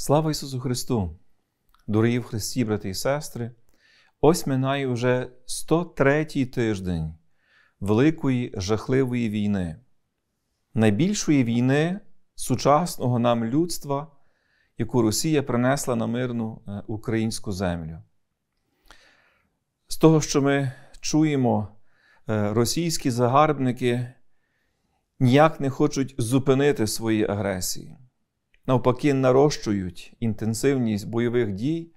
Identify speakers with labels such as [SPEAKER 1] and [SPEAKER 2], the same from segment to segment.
[SPEAKER 1] Слава Ісусу Христу! Дорогі в Христі, брати і сестри! Ось минає вже 103-й тиждень Великої жахливої війни, найбільшої війни сучасного нам людства, яку Росія принесла на мирну е, українську землю. З того, що ми чуємо, е, російські загарбники ніяк не хочуть зупинити свої агресії навпаки нарощують інтенсивність бойових дій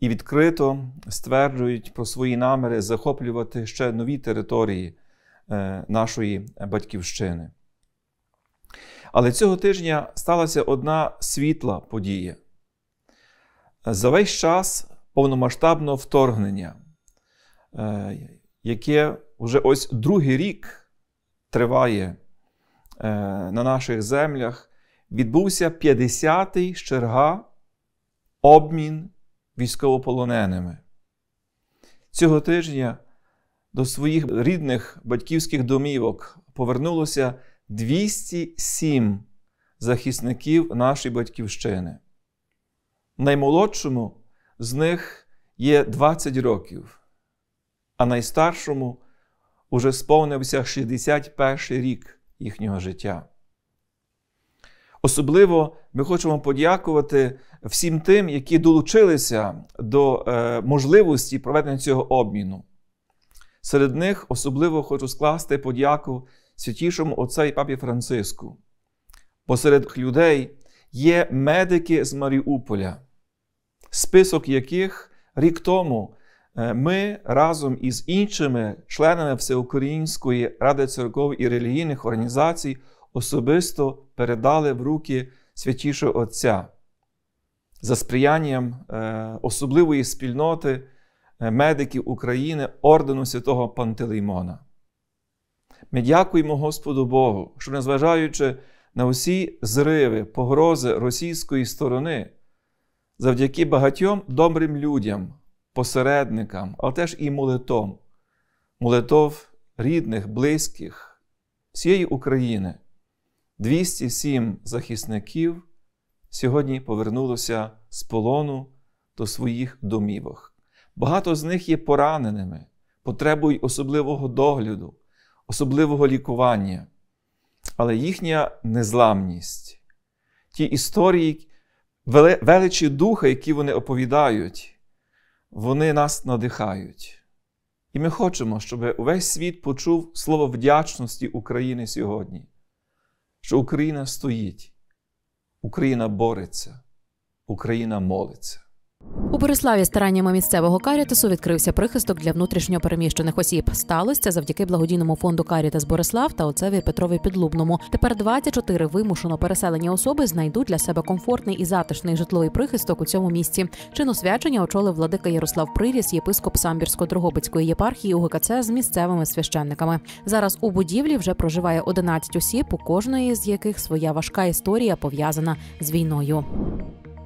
[SPEAKER 1] і відкрито стверджують про свої наміри захоплювати ще нові території е, нашої батьківщини. Але цього тижня сталася одна світла подія. За весь час повномасштабного вторгнення, е, яке вже ось другий рік триває е, на наших землях, відбувся 50-й з черга обмін військовополоненими. Цього тижня до своїх рідних батьківських домівок повернулося 207 захисників нашої батьківщини. Наймолодшому з них є 20 років, а найстаршому уже сповнився 61 рік їхнього життя. Особливо ми хочемо подякувати всім тим, які долучилися до е, можливості проведення цього обміну. Серед них особливо хочу скласти подяку святішому отцю і папі Франциску. Бо серед людей є медики з Маріуполя, список яких рік тому е, ми разом із іншими членами Всеукраїнської ради церков і релігійних організацій особисто передали в руки святішого Отця за сприянням е, особливої спільноти е, медиків України ордену святого Пантелеймона. Ми дякуємо Господу Богу, що, незважаючи на усі зриви, погрози російської сторони, завдяки багатьом добрим людям, посередникам, але теж і молитом, молитов рідних, близьких всієї України. 207 захисників сьогодні повернулося з полону до своїх домівок. Багато з них є пораненими, потребують особливого догляду, особливого лікування. Але їхня незламність, ті історії, величі духа, які вони оповідають, вони нас надихають. І ми хочемо, щоб увесь світ почув слово вдячності України сьогодні що Україна стоїть, Україна бореться, Україна молиться.
[SPEAKER 2] У Бориславі стараннями місцевого карітасу відкрився прихисток для внутрішньопереміщених осіб. Сталося завдяки благодійному фонду Карітас Борислав та отцеві Петрові Підлубному. Тепер 24 вимушено переселені особи знайдуть для себе комфортний і затишний житловий прихисток у цьому місці. Чину свячення очолив владика Ярослав Приріс, єпископ Самбірсько-Дрогобицької єпархії УГКЦ з місцевими священниками. Зараз у будівлі вже проживає 11 осіб, у кожної з яких своя важка історія пов'язана з війною.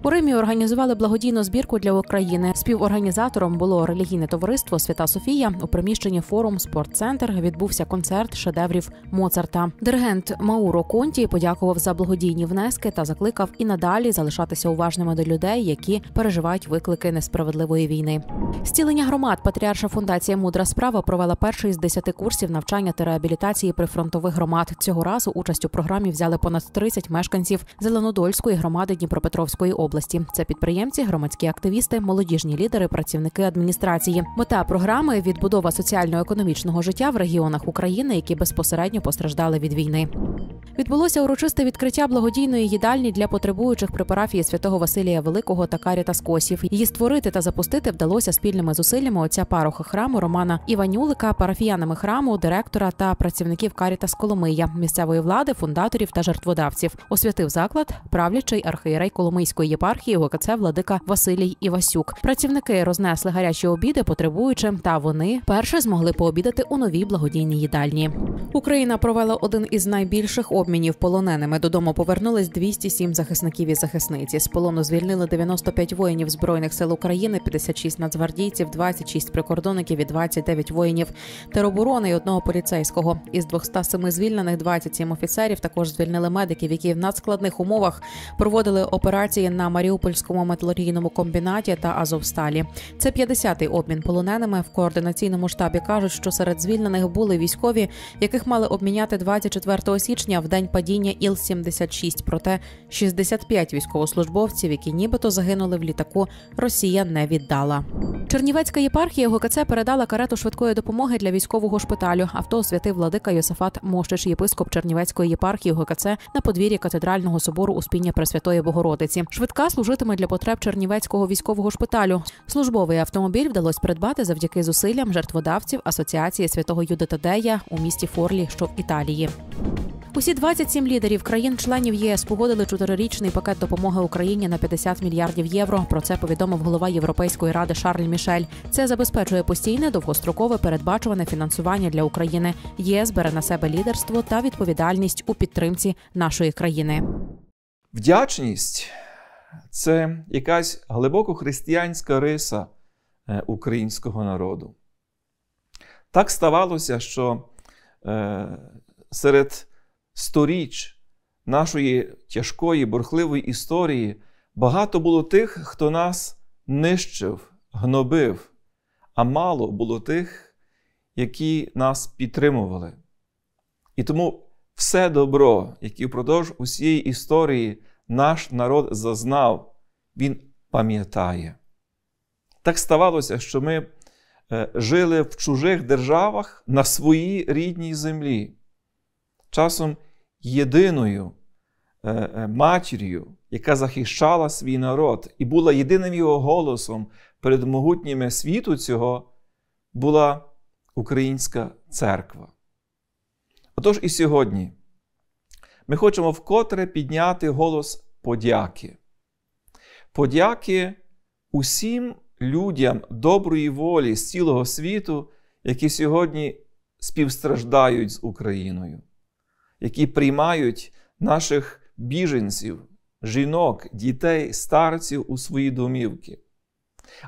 [SPEAKER 2] У Римі організували благодійну збірку для України. Співорганізатором було релігійне товариство Свята Софія у приміщенні форум Спортцентр відбувся концерт шедеврів Моцарта. Диригент Мауро Конті подякував за благодійні внески та закликав і надалі залишатися уважними до людей, які переживають виклики несправедливої війни. Стілення громад Патріарша фундація Мудра справа провела перший з десяти курсів навчання та реабілітації прифронтових громад. Цього разу участь у програмі взяли понад 30 мешканців Зеленодольської громади Дніпропетровської області області. Це підприємці, громадські активісти, молодіжні лідери, працівники адміністрації. Мета програми відбудова соціально-економічного життя в регіонах України, які безпосередньо постраждали від війни. Відбулося урочисте відкриття благодійної їдальні для потребуючих при парафії святого Василія Великого та Каріта Скосів. Її створити та запустити вдалося спільними зусиллями отця пароха храму Романа Іванюлика, парафіянами храму, директора та працівників Каріта Коломия, місцевої влади, фундаторів та жертводавців. Освятив заклад правлячий архієрей Коломийської єпархії єпархії ГКЦ владика Василій Івасюк. Працівники рознесли гарячі обіди потребуючим, та вони перше змогли пообідати у новій благодійній їдальні. Україна провела один із найбільших обмінів полоненими. Додому повернулись 207 захисників і захисниці. З полону звільнили 95 воїнів збройних сил України, 56 нацгвардійців, 26 прикордонників і 29 воїнів тероборони і одного поліцейського. Із 207 звільнених 27 офіцерів також звільнили медиків, які в надскладних умовах проводили операції на Маріупольському металургійному комбінаті та Азовсталі. Це 50-й обмін полоненими в координаційному штабі. кажуть, що серед звільнених були військові, яких мали обміняти 24 січня в день падіння іл 76 Проте 65 військовослужбовців, які нібито загинули в літаку, Росія не віддала. Чернівецька єпархія ГКЦ передала карету швидкої допомоги для військового шпиталю. Авто освятив владика Йосифат Мощич, єпископ Чернівецької єпархії ГКЦ на подвір'ї катедрального собору Успіння Пресвятої Богородиці. Швидка служитиме для потреб Чернівецького військового шпиталю. Службовий автомобіль вдалось придбати завдяки зусиллям жертводавців Асоціації святого Юдита Дея у місті Форлі, що в Італії. Усі 27 лідерів країн-членів ЄС погодили чотирирічний пакет допомоги Україні на 50 мільярдів євро. Про це повідомив голова Європейської ради Шарль Мішель. Це забезпечує постійне довгострокове передбачуване фінансування для України. ЄС бере на себе лідерство та відповідальність у підтримці нашої країни.
[SPEAKER 1] Вдячність це якась глибоко християнська риса е, українського народу. Так ставалося, що е, серед сторіч нашої тяжкої, бурхливої історії багато було тих, хто нас нищив, гнобив, а мало було тих, які нас підтримували. І тому все добро, яке впродовж усієї історії наш народ зазнав, він пам'ятає. Так ставалося, що ми е, жили в чужих державах на своїй рідній землі часом єдиною е, е, матір'ю, яка захищала свій народ і була єдиним його голосом перед могутніми світу цього, була українська церква. Отож і сьогодні ми хочемо вкотре підняти голос подяки. Подяки усім людям доброї волі з цілого світу, які сьогодні співстраждають з Україною які приймають наших біженців, жінок, дітей, старців у свої домівки.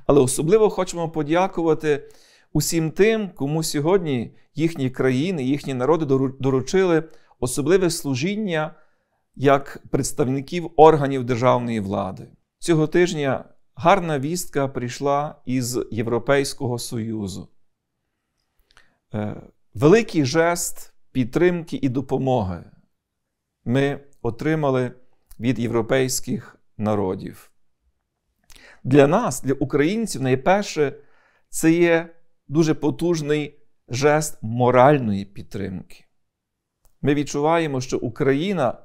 [SPEAKER 1] Але особливо хочемо подякувати усім тим, кому сьогодні їхні країни, їхні народи доручили особливе служіння як представників органів державної влади. Цього тижня гарна вістка прийшла із Європейського Союзу. Е, великий жест підтримки і допомоги ми отримали від європейських народів. Для нас, для українців, найперше, це є дуже потужний жест моральної підтримки. Ми відчуваємо, що Україна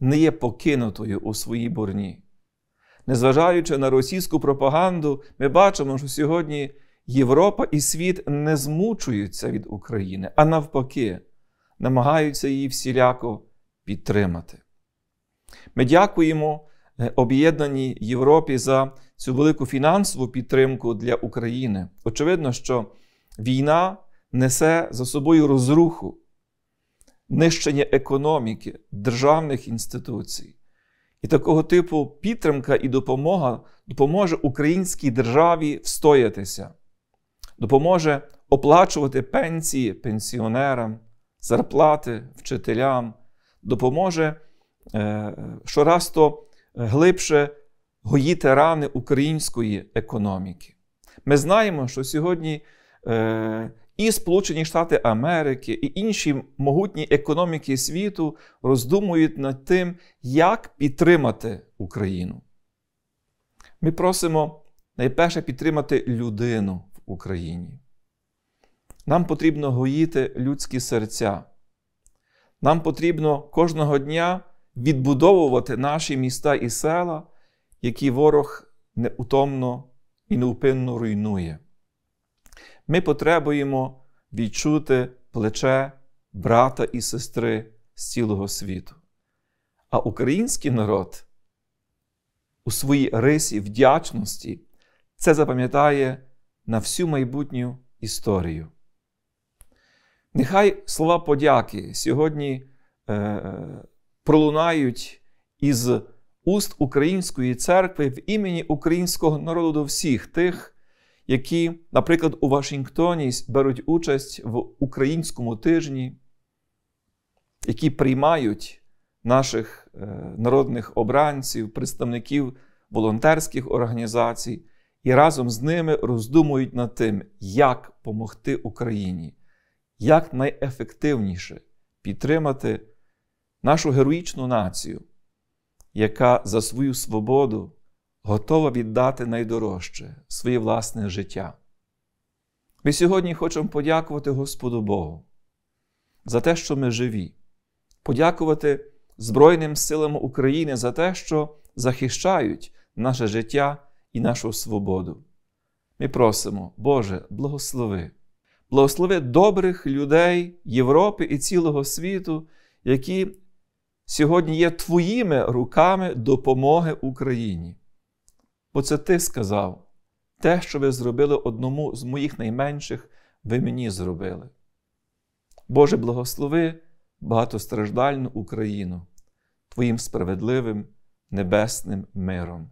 [SPEAKER 1] не є покинутою у своїй бурні. Незважаючи на російську пропаганду, ми бачимо, що сьогодні Європа і світ не змучуються від України, а навпаки, намагаються її всіляко підтримати. Ми дякуємо е, об'єднаній Європі за цю велику фінансову підтримку для України. Очевидно, що війна несе за собою розруху, нищення економіки, державних інституцій. І такого типу підтримка і допомога допоможе українській державі встоятися, допоможе оплачувати пенсії пенсіонерам зарплати вчителям, допоможе е, щораз то глибше гоїти рани української економіки. Ми знаємо, що сьогодні е, і Сполучені Штати Америки, і інші могутні економіки світу роздумують над тим, як підтримати Україну. Ми просимо найперше підтримати людину в Україні. Нам потрібно гоїти людські серця. Нам потрібно кожного дня відбудовувати наші міста і села, які ворог неутомно і неупинно руйнує. Ми потребуємо відчути плече брата і сестри з цілого світу. А український народ у своїй рисі вдячності це запам'ятає на всю майбутню історію. Нехай слова подяки сьогодні е, пролунають із уст Української церкви в імені українського народу всіх тих, які, наприклад, у Вашингтоні беруть участь в українському тижні, які приймають наших е, народних обранців, представників волонтерських організацій і разом з ними роздумують над тим, як допомогти Україні як найефективніше підтримати нашу героїчну націю, яка за свою свободу готова віддати найдорожче своє власне життя. Ми сьогодні хочемо подякувати Господу Богу за те, що ми живі, подякувати Збройним силам України за те, що захищають наше життя і нашу свободу. Ми просимо, Боже, благослови благослови добрих людей Європи і цілого світу, які сьогодні є твоїми руками допомоги Україні. Бо це ти сказав, те, що ви зробили одному з моїх найменших, ви мені зробили. Боже, благослови багатостраждальну Україну Твоїм справедливим небесним миром.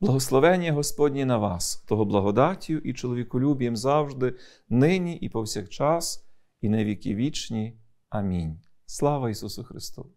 [SPEAKER 1] Благословення Господні на вас, того благодаттю і чоловіколюбієм завжди, нині і повсякчас, і на віки вічні. Амінь. Слава Ісусу Христу!